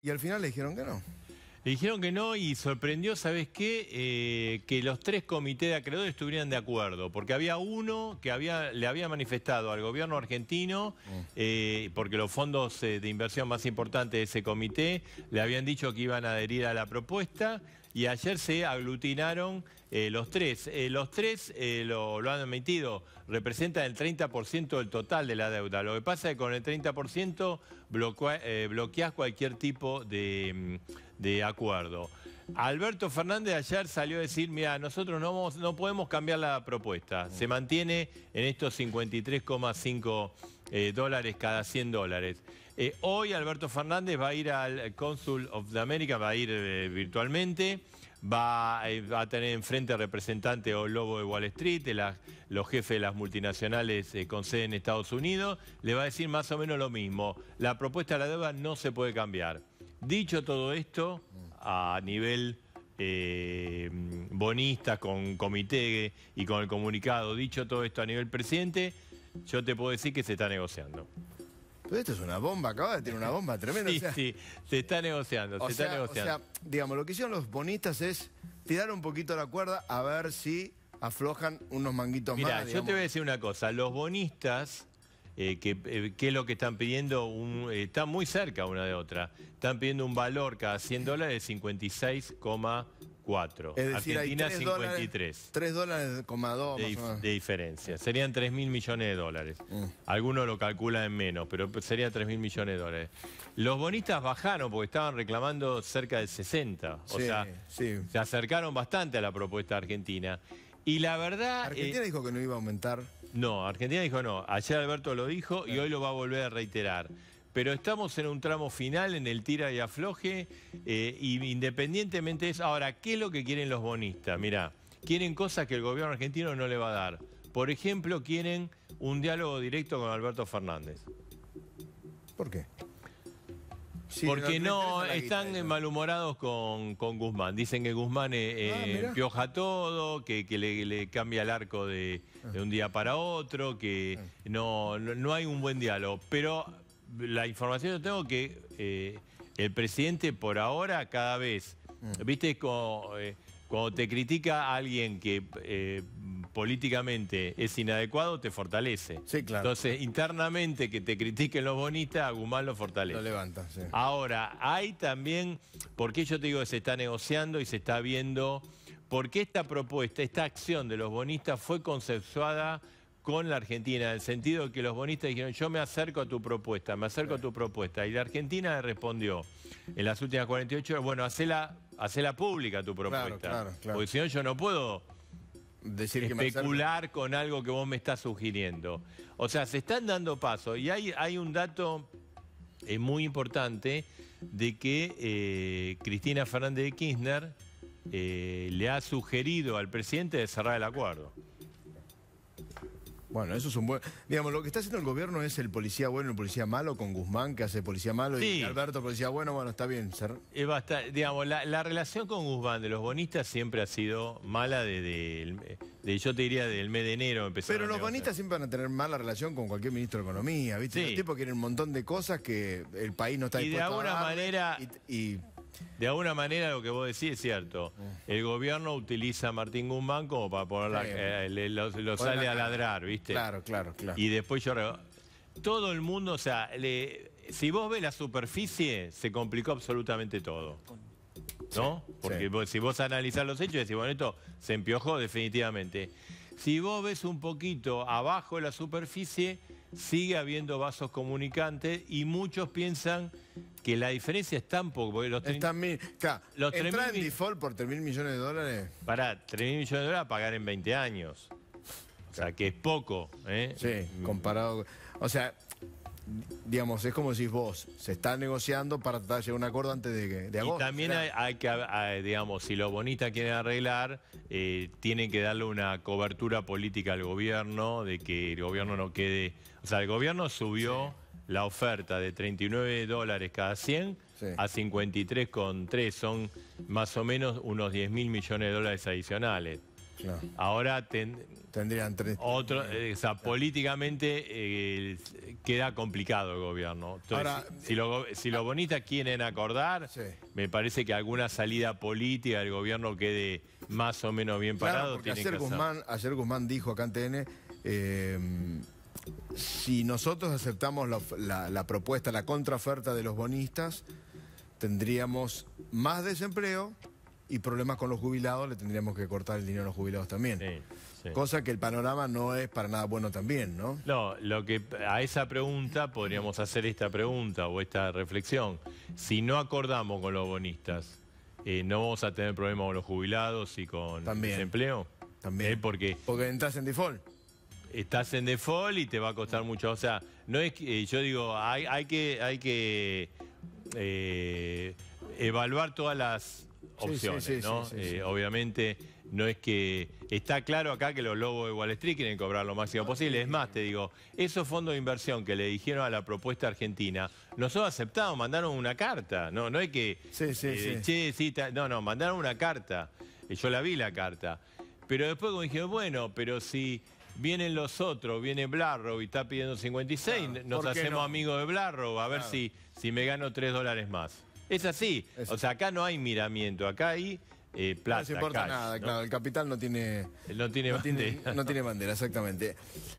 Y al final le dijeron que no. Le dijeron que no y sorprendió, ¿sabes qué? Eh, que los tres comités de acreedores estuvieran de acuerdo, porque había uno que había, le había manifestado al gobierno argentino, mm. eh, porque los fondos eh, de inversión más importantes de ese comité le habían dicho que iban a adherir a la propuesta y ayer se aglutinaron eh, los tres. Eh, los tres, eh, lo, han admitido, representan el 30% del total de la deuda. Lo que pasa es que con el 30% bloqueas cualquier tipo mm, de, acuerdo. Alberto Fernández ayer salió a decir, mira, nosotros no podemos cambiar la propuesta. Se mantiene en estos 53,5 dólares cada 100 dólares. Eh, hoy Alberto Fernández va a ir al Consul of the America, va a ir eh, virtualmente. Eh, va, a tener enfrente representante o lobo de Wall Street, los jefes de las multinacionales con sede en Estados Unidos. Le va a decir más o menos lo mismo. La propuesta de la deuda no se puede cambiar. Dicho todo esto, a nivel bonista, con comité y con el comunicado, dicho todo esto a nivel presidente, yo te puedo decir que se está negociando. Pero esto es una bomba, acaba de tener una bomba tremenda. Sí, sí, se está negociando, se está negociando. O sea, digamos, lo que hicieron los bonistas es tirar un poquito la cuerda a ver si aflojan unos manguitos más. Mira, yo te voy a decir una cosa, los bonistas... Eh, que, eh, es lo que están pidiendo, eh, están muy cerca una de otra. Están pidiendo un valor cada 100 dólares de 56,5. Es decir, Argentina hay 3 53. Dólares, 3 dólares, de, de, diferencia. Serían 3 mil millones de dólares. Mm. Algunos lo calculan en menos, pero sería 3 mil millones de dólares. Los bonistas bajaron porque estaban reclamando cerca de 60. O sea, se acercaron bastante a la propuesta argentina. Y la verdad... Argentina eh, dijo que no iba a aumentar. No, Argentina dijo no. Ayer Alberto lo dijo y hoy lo va a volver a reiterar pero estamos en un tramo final, en el tira y afloje, eh, y independientemente de eso, ahora, ¿qué es lo que quieren los bonistas? Mirá, quieren cosas que el gobierno argentino no le va a dar. Por ejemplo, quieren un diálogo directo con Alberto Fernández. ¿Por qué? Porque no, están malhumorados con, Guzmán. Dicen que Guzmán eh, ah, eh, pioja todo, que, que le, cambia el arco ah. de, un día para otro, que ah. no, no hay un buen diálogo. Pero la información yo tengo que eh, el presidente por ahora cada vez, mm. viste, eh, cuando te critica a alguien que eh, políticamente es inadecuado, te fortalece. Sí, claro. Entonces, internamente que te critiquen los bonistas, a los lo fortalece. Lo levanta, Ahora, hay también, porque yo te digo que se está negociando y se está viendo, porque esta propuesta, esta acción de los bonistas fue conceptuada con la Argentina, en el sentido que los bonistas dijeron, yo me acerco a tu propuesta, me acerco a tu propuesta. Y la Argentina respondió en las últimas 48 horas, bueno, hacela, pública tu propuesta. Claro, Porque si no, yo no puedo Decir especular con algo que vos me estás sugiriendo. O sea, se están dando pasos. Y hay, hay un dato eh, muy importante de que eh, Cristina Fernández de Kirchner eh, le ha sugerido al presidente de cerrar el acuerdo. Bueno, eso es un buen... Digamos, lo que está haciendo el gobierno es el policía bueno, y el policía malo, con Guzmán que hace policía malo y Alberto policía bueno, bueno, está bien. ser digamos, la, relación con Guzmán de los bonistas siempre ha sido mala desde, yo te diría, del mes de enero. Pero los bonistas siempre van a tener mala relación con cualquier ministro de Economía, ¿viste? Sí. Los tipos quieren un montón de cosas que el país no está y de alguna manera... De alguna manera lo que vos decís es cierto. El gobierno utiliza a Martín Guzmán como para poner eh, lo, sale a ladrar, ¿viste? Claro, claro, claro. Y después yo... Todo el mundo, o sea, si vos ves la superficie, se complicó absolutamente todo. ¿No? Porque si vos analizás los hechos, decís, bueno, esto se empiojó definitivamente. Si vos ves un poquito abajo de la superficie, sigue habiendo vasos comunicantes y muchos piensan que la diferencia es tan poco. Porque los mil, en default por 3 mil millones de dólares. Pará, 3 mil millones de dólares a pagar en 20 años. O sea, que es poco. ¿eh? Sí, comparado. O sea, digamos, es como decís vos, se está negociando para llegar a un acuerdo antes de, que agosto. Y también hay, que, digamos, si los bonita quieren arreglar, eh, tienen que darle una cobertura política al gobierno, de que el gobierno no quede... O sea, el gobierno subió la oferta de 39 dólares cada 100 a 53,3. Son más o menos unos 10 mil millones de dólares adicionales. Ahora tendrían tres. Otro, eh. Eh, o sea, políticamente eh, queda complicado el gobierno. si, lo, bonita los quieren acordar, me parece que alguna salida política del gobierno quede más o menos bien parado. ayer, Guzmán, Guzmán dijo acá en TN si nosotros aceptamos la, propuesta, la contraoferta de los bonistas, tendríamos más desempleo y problemas con los jubilados, le tendríamos que cortar el dinero a los jubilados también. Cosa que el panorama no es para nada bueno también, ¿no? No, lo que a esa pregunta podríamos hacer esta pregunta o esta reflexión. Si no acordamos con los bonistas, eh, ¿no vamos a tener problemas con los jubilados y con el desempleo? También. ¿Eh? Porque, Porque entras en default estás en default y te va a costar mucho. O sea, no es que, eh, yo digo, hay, que, hay que eh, evaluar todas las opciones, ¿no? Eh, obviamente no es que... Está claro acá que los lobos de Wall Street quieren cobrar lo máximo posible. Es más, te digo, esos fondos de inversión que le dijeron a la propuesta argentina, no nosotros aceptamos, mandaron una carta. No, no es que... Sí, sí, sí, no, no, mandaron una carta. Yo la vi la carta. Pero después como dije, bueno, pero si Vienen los otros, viene Blarro y está pidiendo 56, nos hacemos amigos de Blarro, a ver si, si me gano 3 dólares más. Es así. O sea, acá no hay miramiento, acá hay eh, plata. No se importa nada, claro. El capital no tiene, no tiene, no tiene bandera, exactamente.